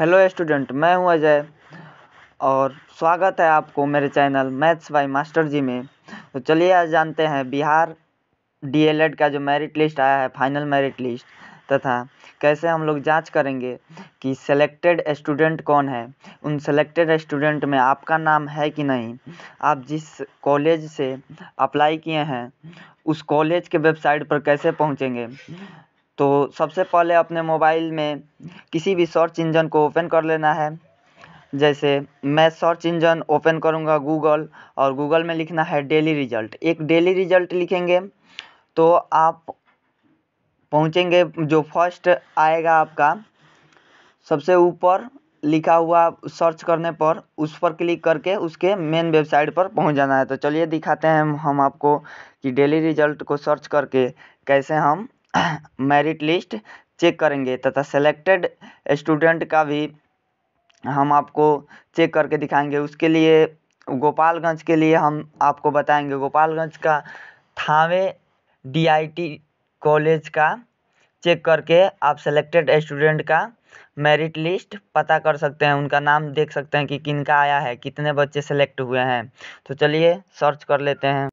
hello student मैं हूं अजय और स्वागत है आपको मेरे channel maths by master ji में तो चलिए आज जानते हैं बिहार डीएलएड का जो मेरिट लिस्ट आया है फाइनल मेरिट लिस्ट तथा कैसे हम लोग जांच करेंगे कि सेलेक्टेड स्टूडेंट कौन है उन सेलेक्टेड स्टूडेंट में आपका नाम है कि नहीं आप जिस कॉलेज से अप्लाई किए हैं उस कॉलेज के वेबसाइट पर कैसे पहुँचेंगे तो सबसे पहले अपने मोबाइल में किसी भी सर्च इंजन को ओपन कर लेना है जैसे मैं सर्च इंजन ओपन करूँगा गूगल और गूगल में लिखना है डेली रिजल्ट एक डेली रिजल्ट लिखेंगे तो आप पहुँचेंगे जो फर्स्ट आएगा आपका सबसे ऊपर लिखा हुआ सर्च करने पर उस पर क्लिक करके उसके मेन वेबसाइट पर पहुंच जाना है तो चलिए दिखाते हैं हम आपको कि डेली रिजल्ट को सर्च करके कैसे हम मेरिट लिस्ट चेक करेंगे तथा सेलेक्टेड स्टूडेंट का भी हम आपको चेक करके दिखाएंगे उसके लिए गोपालगंज के लिए हम आपको बताएंगे गोपालगंज का थावे डीआईटी कॉलेज का चेक करके आप सेलेक्टेड स्टूडेंट का मेरिट लिस्ट पता कर सकते हैं उनका नाम देख सकते हैं कि किन का आया है कितने बच्चे सेलेक्ट हुए हैं तो चलिए सर्च कर लेते हैं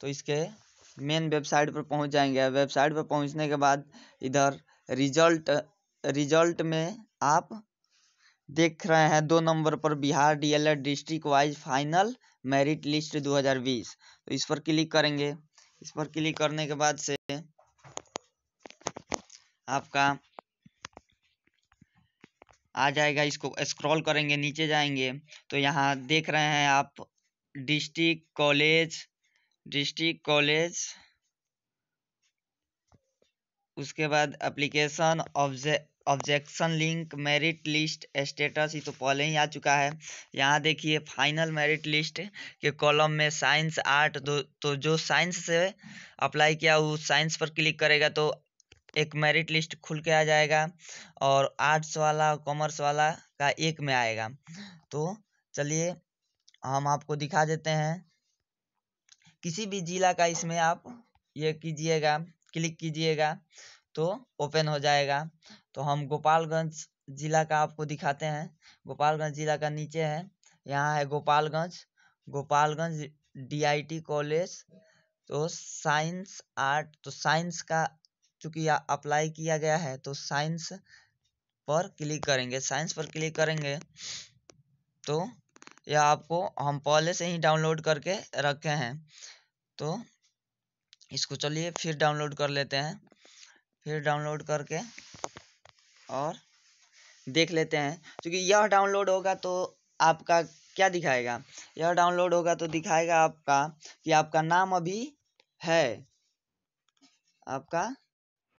तो इसके मेन वेबसाइट पर पहुंच जाएंगे वेबसाइट पर पहुंचने के बाद इधर रिजल्ट रिजल्ट में आप देख रहे हैं दो नंबर पर Bihar DElEd district wise final merit list 2020 तो इस पर क्लिक करेंगे इस पर क्लिक करने के बाद से आपका आ जाएगा इसको स्क्रॉल करेंगे नीचे जाएंगे तो यहाँ देख रहे हैं आप डिस्ट्रिक्ट कॉलेज डिस्ट्रिक्ट कॉलेज उसके बाद application objection link merit list status ये तो पहले ही आ चुका है यहाँ देखिए फाइनल मेरिट लिस्ट के कॉलम में साइंस आर्ट दो तो जो साइंस से अप्लाई किया वो साइंस पर क्लिक करेगा तो एक मेरिट लिस्ट खुल के आ जाएगा और आर्ट्स वाला कॉमर्स वाला का एक में आएगा तो चलिए हम आपको दिखा देते हैं किसी भी ज़िला का इसमें आप ये कीजिएगा क्लिक कीजिएगा तो ओपन हो जाएगा तो हम गोपालगंज ज़िला का आपको दिखाते हैं गोपालगंज ज़िला का नीचे है यहाँ है गोपालगंज गोपालगंज डीआईटी कॉलेज तो साइंस आर्ट तो साइंस का चूँकि अप्लाई किया गया है तो साइंस पर क्लिक करेंगे साइंस पर क्लिक करेंगे तो या आपको हम पहले से ही डाउनलोड करके रखे हैं तो इसको चलिए फिर डाउनलोड कर लेते हैं फिर डाउनलोड करके और देख लेते हैं क्योंकि यह डाउनलोड होगा तो आपका क्या दिखाएगा यह डाउनलोड होगा तो दिखाएगा आपका कि आपका नाम अभी है आपका